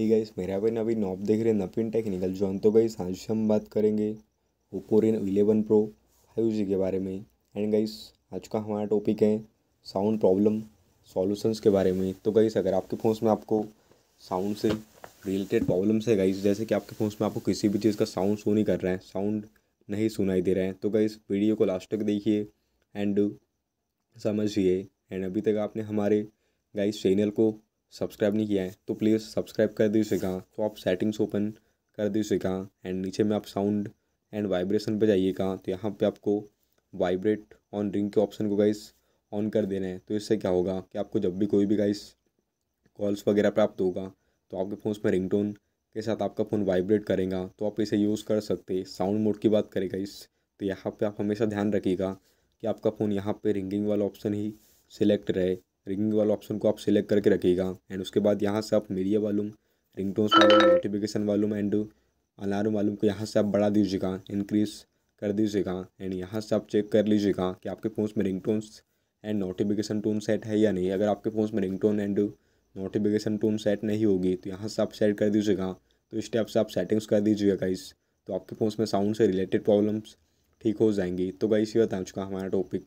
ही guys मेरा पे अभी नॉप देख रहे हैं नपिन टेक्निकल जो तो गाइस आज हम बात करेंगे Oppo Reno eleven Pro five G के बारे में एंड गाइस आज का हमारा टॉपिक है साउंड प्रॉब्लम सॉल्यूशंस के बारे में तो गाइस अगर आपके फ़ोन में आपको साउंड से रिलेटेड प्रॉब्लम्स है गाइस जैसे कि आपके फ़ोन में आपको किसी भी चीज़ का साउंड शो नहीं कर रहा है साउंड नहीं सुनाई दे रहा है तो गाइस वीडियो को लास्ट तक देखिए एंड समझिए एंड अभी तक आपने हमारे गाइस चैनल को सब्सक्राइब नहीं किया है तो प्लीज़ सब्सक्राइब कर दीजिए कहाँ तो आप सेटिंग्स ओपन कर दीजिए कहाँ एंड नीचे में आप साउंड एंड वाइब्रेशन पे जाइए कहाँ तो यहाँ पे आपको वाइब्रेट ऑन रिंग के ऑप्शन को गाइस ऑन कर देना है तो इससे क्या होगा कि आपको जब भी कोई भी गाइस कॉल्स वगैरह प्राप्त होगा तो आपके फ़ोन में रिंग के साथ आपका फ़ोन वाइब्रेट करेगा तो आप इसे यूज़ कर सकते साउंड मोड की बात करें गाइस तो यहाँ पर आप हमेशा ध्यान रखिएगा कि आपका फ़ोन यहाँ पर रिंगिंग वाला ऑप्शन ही सिलेक्ट रहे रिंगिंग वाला ऑप्शन को आप सिलेक्ट करके रखिएगा एंड उसके बाद यहाँ से आप media volume ringtones volume notification volume and alarm volume को यहाँ से आप बढ़ा दीजिएगा इंक्रीज़ कर दीजिएगा एंड यहाँ से आप चेक कर लीजिएगा कि आपके फ़ोन में ringtones and notification tone set है या नहीं अगर आपके फ़ोन में ringtone and notification tone set नहीं होगी तो यहाँ से आप सेट कर दीजिएगा तो इस टाइप से आप सेटिंग्स कर दीजिएगा गाइस तो आपके फ़ोन में साउंड से रिलेटेड प्रॉब्लम्स ठीक हो जाएंगी तो गाइस ये बता चुका हमारा टॉपिक